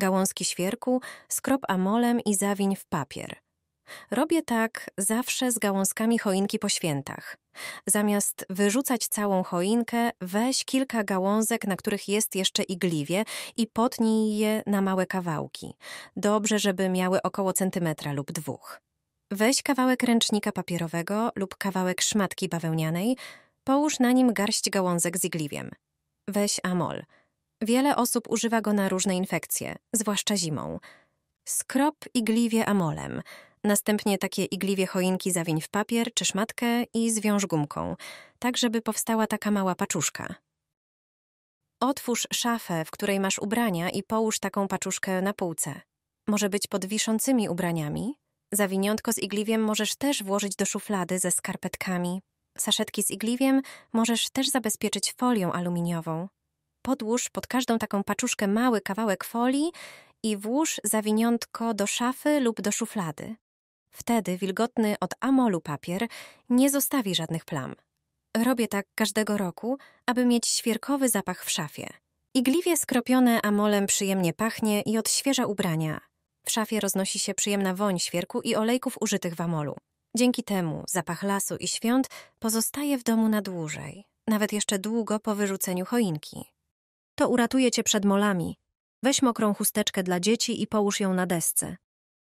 Gałązki świerku skrop amolem i zawiń w papier. Robię tak zawsze z gałązkami choinki po świętach. Zamiast wyrzucać całą choinkę, weź kilka gałązek, na których jest jeszcze igliwie i potnij je na małe kawałki. Dobrze, żeby miały około centymetra lub dwóch. Weź kawałek ręcznika papierowego lub kawałek szmatki bawełnianej, połóż na nim garść gałązek z igliwiem. Weź amol – Wiele osób używa go na różne infekcje, zwłaszcza zimą. Skrop igliwie amolem, następnie takie igliwie choinki zawiń w papier czy szmatkę i zwiąż gumką, tak żeby powstała taka mała paczuszka. Otwórz szafę, w której masz ubrania i połóż taką paczuszkę na półce. Może być pod wiszącymi ubraniami. Zawiniątko z igliwiem możesz też włożyć do szuflady ze skarpetkami. Saszetki z igliwiem możesz też zabezpieczyć folią aluminiową podłóż pod każdą taką paczuszkę mały kawałek folii i włóż zawiniątko do szafy lub do szuflady. Wtedy wilgotny od amolu papier nie zostawi żadnych plam. Robię tak każdego roku, aby mieć świerkowy zapach w szafie. Igliwie skropione amolem przyjemnie pachnie i odświeża ubrania. W szafie roznosi się przyjemna woń świerku i olejków użytych w amolu. Dzięki temu zapach lasu i świąt pozostaje w domu na dłużej, nawet jeszcze długo po wyrzuceniu choinki to uratuje cię przed molami. Weź mokrą chusteczkę dla dzieci i połóż ją na desce.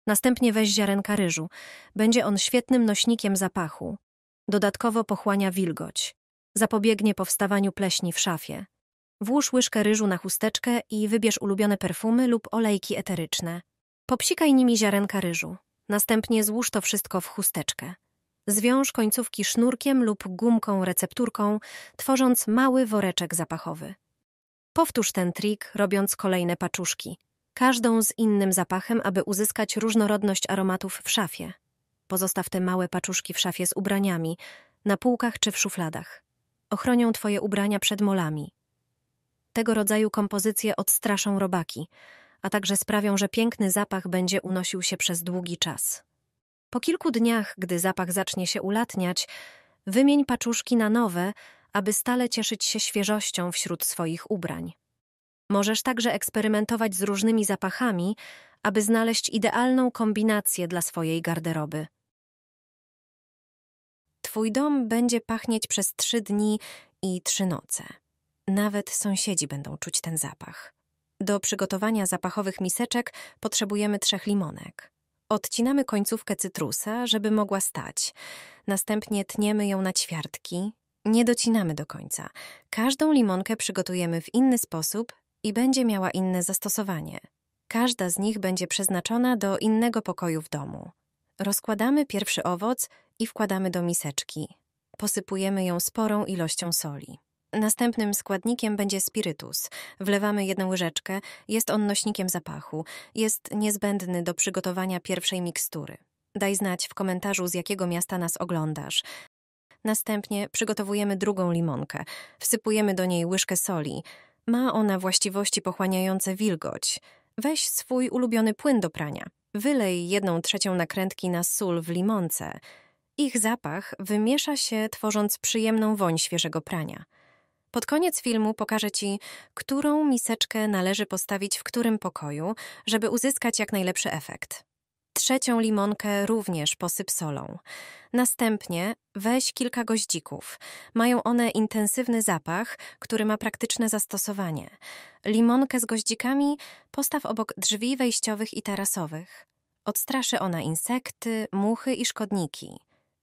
Następnie weź ziarenka ryżu. Będzie on świetnym nośnikiem zapachu. Dodatkowo pochłania wilgoć. Zapobiegnie powstawaniu pleśni w szafie. Włóż łyżkę ryżu na chusteczkę i wybierz ulubione perfumy lub olejki eteryczne. Popsikaj nimi ziarenka ryżu. Następnie złóż to wszystko w chusteczkę. Zwiąż końcówki sznurkiem lub gumką recepturką, tworząc mały woreczek zapachowy. Powtórz ten trik, robiąc kolejne paczuszki, każdą z innym zapachem, aby uzyskać różnorodność aromatów w szafie. Pozostaw te małe paczuszki w szafie z ubraniami, na półkach czy w szufladach. Ochronią Twoje ubrania przed molami. Tego rodzaju kompozycje odstraszą robaki, a także sprawią, że piękny zapach będzie unosił się przez długi czas. Po kilku dniach, gdy zapach zacznie się ulatniać, wymień paczuszki na nowe, aby stale cieszyć się świeżością wśród swoich ubrań. Możesz także eksperymentować z różnymi zapachami, aby znaleźć idealną kombinację dla swojej garderoby. Twój dom będzie pachnieć przez trzy dni i trzy noce. Nawet sąsiedzi będą czuć ten zapach. Do przygotowania zapachowych miseczek potrzebujemy trzech limonek. Odcinamy końcówkę cytrusa, żeby mogła stać. Następnie tniemy ją na ćwiartki, nie docinamy do końca. Każdą limonkę przygotujemy w inny sposób i będzie miała inne zastosowanie. Każda z nich będzie przeznaczona do innego pokoju w domu. Rozkładamy pierwszy owoc i wkładamy do miseczki. Posypujemy ją sporą ilością soli. Następnym składnikiem będzie spirytus. Wlewamy jedną łyżeczkę, jest on nośnikiem zapachu, jest niezbędny do przygotowania pierwszej mikstury. Daj znać w komentarzu, z jakiego miasta nas oglądasz. Następnie przygotowujemy drugą limonkę. Wsypujemy do niej łyżkę soli. Ma ona właściwości pochłaniające wilgoć. Weź swój ulubiony płyn do prania. Wylej jedną trzecią nakrętki na sól w limonce. Ich zapach wymiesza się, tworząc przyjemną woń świeżego prania. Pod koniec filmu pokażę Ci, którą miseczkę należy postawić w którym pokoju, żeby uzyskać jak najlepszy efekt trzecią limonkę również posyp solą. Następnie weź kilka goździków. Mają one intensywny zapach, który ma praktyczne zastosowanie. Limonkę z goździkami postaw obok drzwi wejściowych i tarasowych. Odstraszy ona insekty, muchy i szkodniki.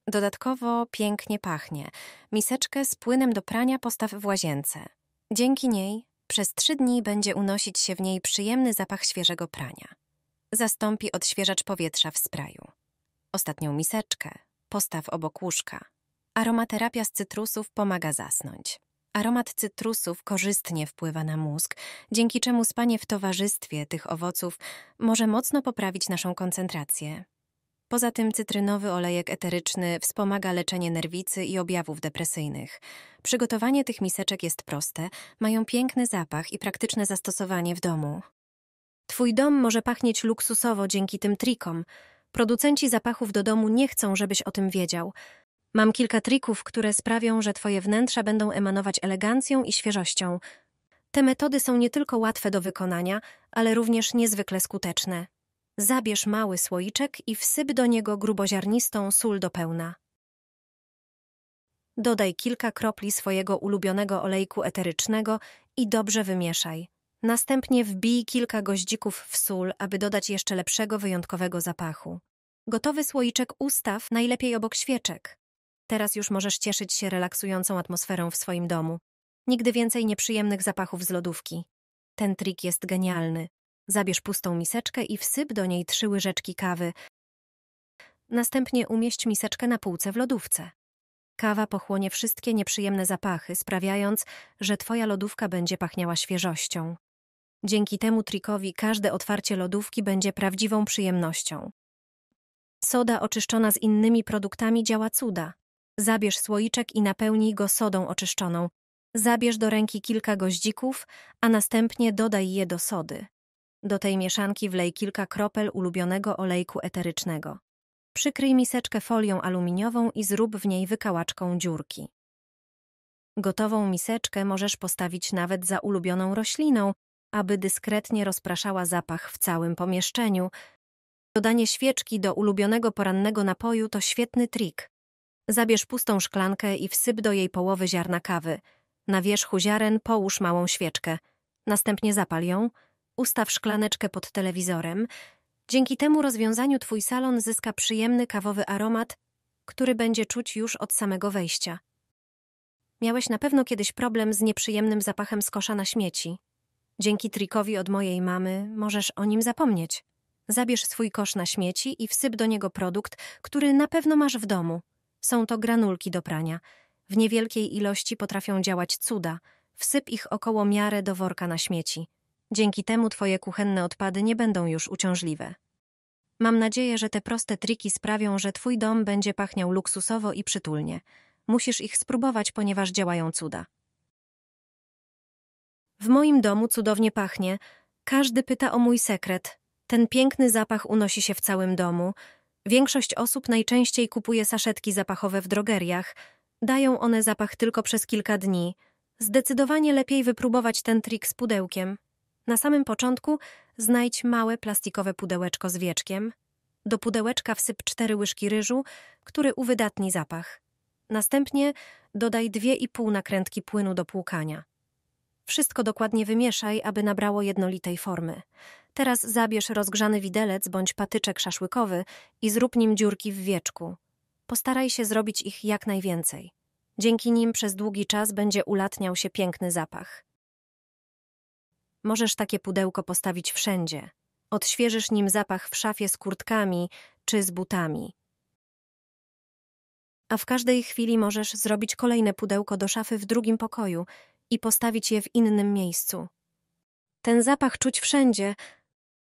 Dodatkowo pięknie pachnie. Miseczkę z płynem do prania postaw w łazience. Dzięki niej przez trzy dni będzie unosić się w niej przyjemny zapach świeżego prania zastąpi odświeżacz powietrza w sprayu. Ostatnią miseczkę postaw obok łóżka. Aromaterapia z cytrusów pomaga zasnąć. Aromat cytrusów korzystnie wpływa na mózg, dzięki czemu spanie w towarzystwie tych owoców może mocno poprawić naszą koncentrację. Poza tym cytrynowy olejek eteryczny wspomaga leczenie nerwicy i objawów depresyjnych. Przygotowanie tych miseczek jest proste, mają piękny zapach i praktyczne zastosowanie w domu. Twój dom może pachnieć luksusowo dzięki tym trikom. Producenci zapachów do domu nie chcą, żebyś o tym wiedział. Mam kilka trików, które sprawią, że twoje wnętrza będą emanować elegancją i świeżością. Te metody są nie tylko łatwe do wykonania, ale również niezwykle skuteczne. Zabierz mały słoiczek i wsyp do niego gruboziarnistą sól do pełna. Dodaj kilka kropli swojego ulubionego olejku eterycznego i dobrze wymieszaj. Następnie wbij kilka goździków w sól, aby dodać jeszcze lepszego, wyjątkowego zapachu. Gotowy słoiczek ustaw najlepiej obok świeczek. Teraz już możesz cieszyć się relaksującą atmosferą w swoim domu. Nigdy więcej nieprzyjemnych zapachów z lodówki. Ten trik jest genialny. Zabierz pustą miseczkę i wsyp do niej trzy łyżeczki kawy. Następnie umieść miseczkę na półce w lodówce. Kawa pochłonie wszystkie nieprzyjemne zapachy, sprawiając, że twoja lodówka będzie pachniała świeżością. Dzięki temu trikowi każde otwarcie lodówki będzie prawdziwą przyjemnością. Soda oczyszczona z innymi produktami działa cuda. Zabierz słoiczek i napełnij go sodą oczyszczoną. Zabierz do ręki kilka goździków, a następnie dodaj je do sody. Do tej mieszanki wlej kilka kropel ulubionego olejku eterycznego. Przykryj miseczkę folią aluminiową i zrób w niej wykałaczką dziurki. Gotową miseczkę możesz postawić nawet za ulubioną rośliną aby dyskretnie rozpraszała zapach w całym pomieszczeniu. Dodanie świeczki do ulubionego porannego napoju to świetny trik. Zabierz pustą szklankę i wsyp do jej połowy ziarna kawy. Na wierzchu ziaren połóż małą świeczkę. Następnie zapal ją, ustaw szklaneczkę pod telewizorem. Dzięki temu rozwiązaniu twój salon zyska przyjemny kawowy aromat, który będzie czuć już od samego wejścia. Miałeś na pewno kiedyś problem z nieprzyjemnym zapachem z kosza na śmieci. Dzięki trikowi od mojej mamy możesz o nim zapomnieć. Zabierz swój kosz na śmieci i wsyp do niego produkt, który na pewno masz w domu. Są to granulki do prania. W niewielkiej ilości potrafią działać cuda. Wsyp ich około miarę do worka na śmieci. Dzięki temu twoje kuchenne odpady nie będą już uciążliwe. Mam nadzieję, że te proste triki sprawią, że twój dom będzie pachniał luksusowo i przytulnie. Musisz ich spróbować, ponieważ działają cuda. W moim domu cudownie pachnie. Każdy pyta o mój sekret. Ten piękny zapach unosi się w całym domu. Większość osób najczęściej kupuje saszetki zapachowe w drogeriach. Dają one zapach tylko przez kilka dni. Zdecydowanie lepiej wypróbować ten trik z pudełkiem. Na samym początku znajdź małe plastikowe pudełeczko z wieczkiem. Do pudełeczka wsyp cztery łyżki ryżu, który uwydatni zapach. Następnie dodaj dwie i pół nakrętki płynu do płukania. Wszystko dokładnie wymieszaj, aby nabrało jednolitej formy. Teraz zabierz rozgrzany widelec bądź patyczek szaszłykowy i zrób nim dziurki w wieczku. Postaraj się zrobić ich jak najwięcej. Dzięki nim przez długi czas będzie ulatniał się piękny zapach. Możesz takie pudełko postawić wszędzie. Odświeżysz nim zapach w szafie z kurtkami czy z butami. A w każdej chwili możesz zrobić kolejne pudełko do szafy w drugim pokoju i postawić je w innym miejscu. Ten zapach czuć wszędzie,